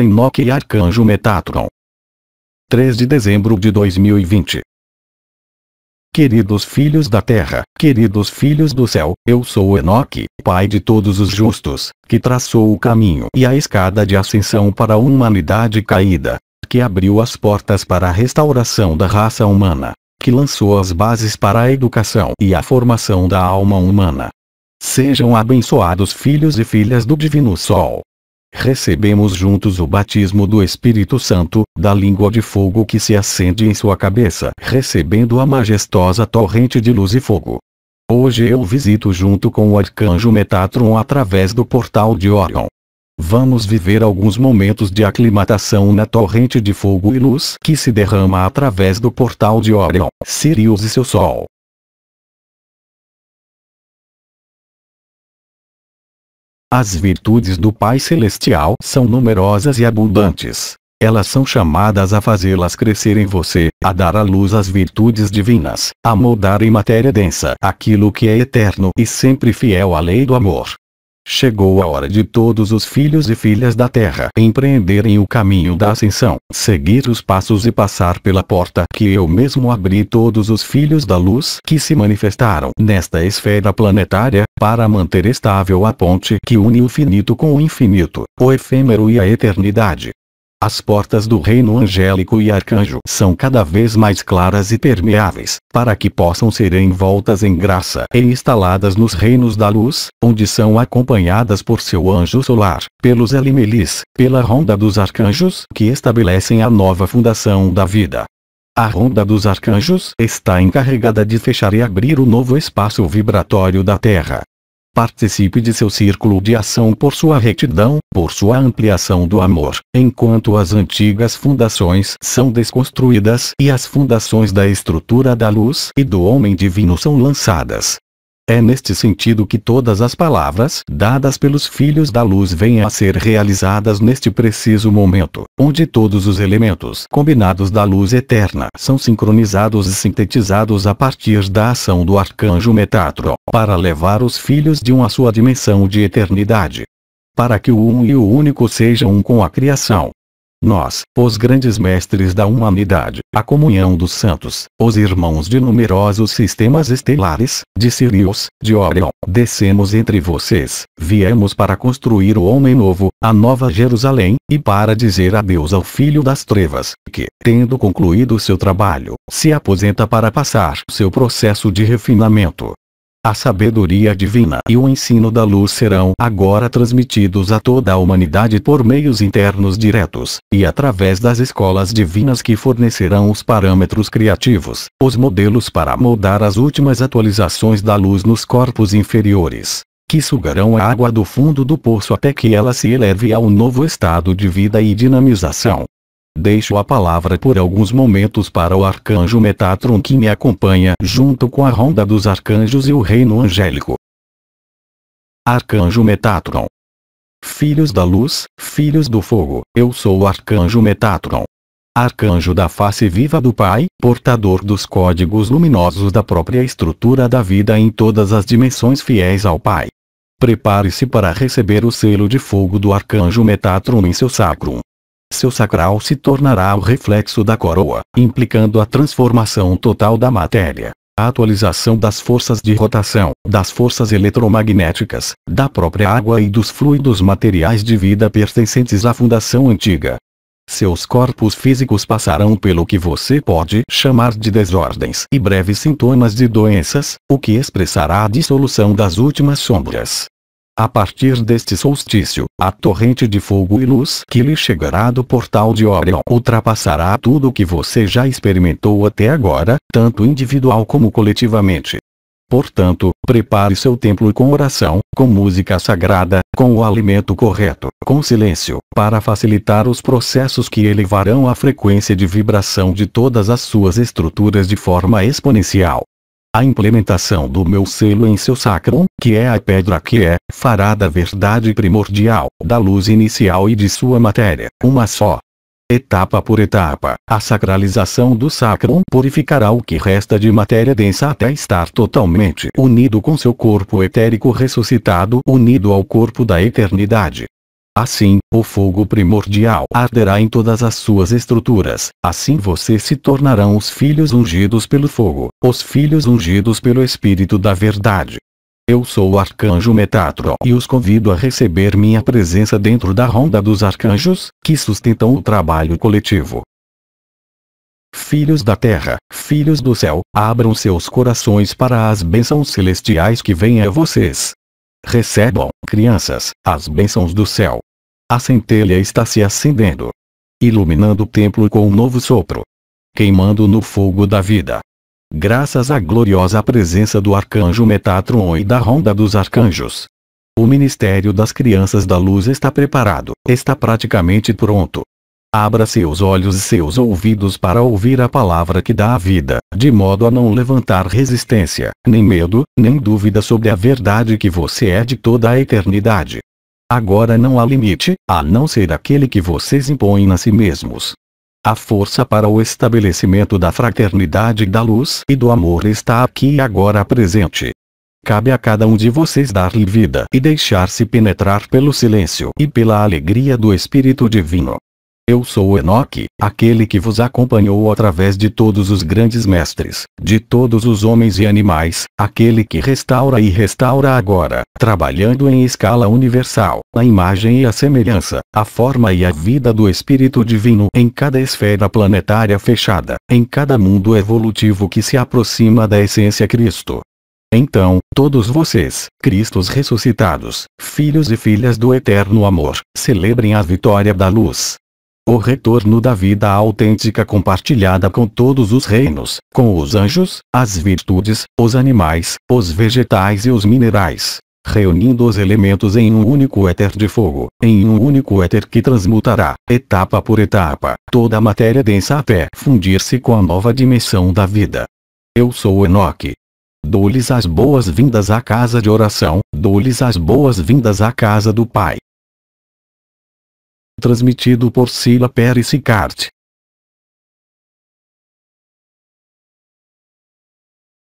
Enoque e Arcanjo Metatron. 3 de dezembro de 2020 Queridos filhos da terra, queridos filhos do céu, eu sou Enoque, pai de todos os justos, que traçou o caminho e a escada de ascensão para a humanidade caída, que abriu as portas para a restauração da raça humana, que lançou as bases para a educação e a formação da alma humana. Sejam abençoados filhos e filhas do Divino Sol recebemos juntos o batismo do Espírito Santo, da língua de fogo que se acende em sua cabeça, recebendo a majestosa torrente de luz e fogo. Hoje eu visito junto com o arcanjo Metatron através do portal de Orion. Vamos viver alguns momentos de aclimatação na torrente de fogo e luz que se derrama através do portal de Orion, Sirius e seu Sol. As virtudes do Pai Celestial são numerosas e abundantes. Elas são chamadas a fazê-las crescer em você, a dar à luz as virtudes divinas, a moldar em matéria densa aquilo que é eterno e sempre fiel à lei do amor, Chegou a hora de todos os filhos e filhas da terra empreenderem o caminho da ascensão, seguir os passos e passar pela porta que eu mesmo abri todos os filhos da luz que se manifestaram nesta esfera planetária, para manter estável a ponte que une o finito com o infinito, o efêmero e a eternidade. As portas do reino angélico e arcanjo são cada vez mais claras e permeáveis, para que possam ser envoltas em graça e instaladas nos reinos da luz, onde são acompanhadas por seu anjo solar, pelos Elimelis, pela ronda dos arcanjos que estabelecem a nova fundação da vida. A ronda dos arcanjos está encarregada de fechar e abrir o novo espaço vibratório da Terra, Participe de seu círculo de ação por sua retidão, por sua ampliação do amor, enquanto as antigas fundações são desconstruídas e as fundações da estrutura da luz e do homem divino são lançadas, é neste sentido que todas as palavras dadas pelos filhos da luz vêm a ser realizadas neste preciso momento, onde todos os elementos combinados da luz eterna são sincronizados e sintetizados a partir da ação do arcanjo Metatron, para levar os filhos de um à sua dimensão de eternidade. Para que o um e o único sejam um com a criação, nós, os grandes mestres da humanidade, a comunhão dos santos, os irmãos de numerosos sistemas estelares, de Sirius, de Orion, descemos entre vocês, viemos para construir o homem novo, a nova Jerusalém, e para dizer adeus ao filho das trevas, que, tendo concluído seu trabalho, se aposenta para passar seu processo de refinamento. A sabedoria divina e o ensino da luz serão agora transmitidos a toda a humanidade por meios internos diretos, e através das escolas divinas que fornecerão os parâmetros criativos, os modelos para moldar as últimas atualizações da luz nos corpos inferiores, que sugarão a água do fundo do poço até que ela se eleve a um novo estado de vida e dinamização. Deixo a palavra por alguns momentos para o arcanjo Metatron que me acompanha junto com a ronda dos arcanjos e o reino angélico. Arcanjo Metatron Filhos da luz, filhos do fogo, eu sou o arcanjo Metatron. Arcanjo da face viva do Pai, portador dos códigos luminosos da própria estrutura da vida em todas as dimensões fiéis ao Pai. Prepare-se para receber o selo de fogo do arcanjo Metatron em seu sacro seu sacral se tornará o reflexo da coroa, implicando a transformação total da matéria. A atualização das forças de rotação, das forças eletromagnéticas, da própria água e dos fluidos materiais de vida pertencentes à fundação antiga. Seus corpos físicos passarão pelo que você pode chamar de desordens e breves sintomas de doenças, o que expressará a dissolução das últimas sombras, a partir deste solstício, a torrente de fogo e luz que lhe chegará do portal de Orion ultrapassará tudo o que você já experimentou até agora, tanto individual como coletivamente. Portanto, prepare seu templo com oração, com música sagrada, com o alimento correto, com silêncio, para facilitar os processos que elevarão a frequência de vibração de todas as suas estruturas de forma exponencial a implementação do meu selo em seu sacrum, que é a pedra que é, fará da verdade primordial, da luz inicial e de sua matéria, uma só. Etapa por etapa, a sacralização do sacrum purificará o que resta de matéria densa até estar totalmente unido com seu corpo etérico ressuscitado, unido ao corpo da eternidade. Assim, o fogo primordial arderá em todas as suas estruturas, assim vocês se tornarão os filhos ungidos pelo fogo, os filhos ungidos pelo Espírito da Verdade. Eu sou o Arcanjo Metatron e os convido a receber minha presença dentro da Ronda dos Arcanjos, que sustentam o trabalho coletivo. Filhos da terra, filhos do céu, abram seus corações para as bênçãos celestiais que vêm a vocês. Recebam, crianças, as bênçãos do céu. A centelha está se acendendo, iluminando o templo com um novo sopro, queimando no fogo da vida. Graças à gloriosa presença do arcanjo Metatron e da ronda dos arcanjos, o ministério das crianças da luz está preparado, está praticamente pronto. Abra seus olhos e seus ouvidos para ouvir a palavra que dá a vida, de modo a não levantar resistência, nem medo, nem dúvida sobre a verdade que você é de toda a eternidade. Agora não há limite, a não ser aquele que vocês impõem a si mesmos. A força para o estabelecimento da fraternidade da luz e do amor está aqui e agora presente. Cabe a cada um de vocês dar-lhe vida e deixar-se penetrar pelo silêncio e pela alegria do Espírito Divino. Eu sou Enoque, aquele que vos acompanhou através de todos os grandes mestres, de todos os homens e animais, aquele que restaura e restaura agora, trabalhando em escala universal, a imagem e a semelhança, a forma e a vida do Espírito Divino em cada esfera planetária fechada, em cada mundo evolutivo que se aproxima da essência Cristo. Então, todos vocês, Cristos ressuscitados, filhos e filhas do eterno amor, celebrem a vitória da luz o retorno da vida autêntica compartilhada com todos os reinos, com os anjos, as virtudes, os animais, os vegetais e os minerais, reunindo os elementos em um único éter de fogo, em um único éter que transmutará, etapa por etapa, toda a matéria densa até fundir-se com a nova dimensão da vida. Eu sou Enoque. Dou-lhes as boas-vindas à casa de oração, dou-lhes as boas-vindas à casa do Pai, transmitido por Sila Pérez Cicarte.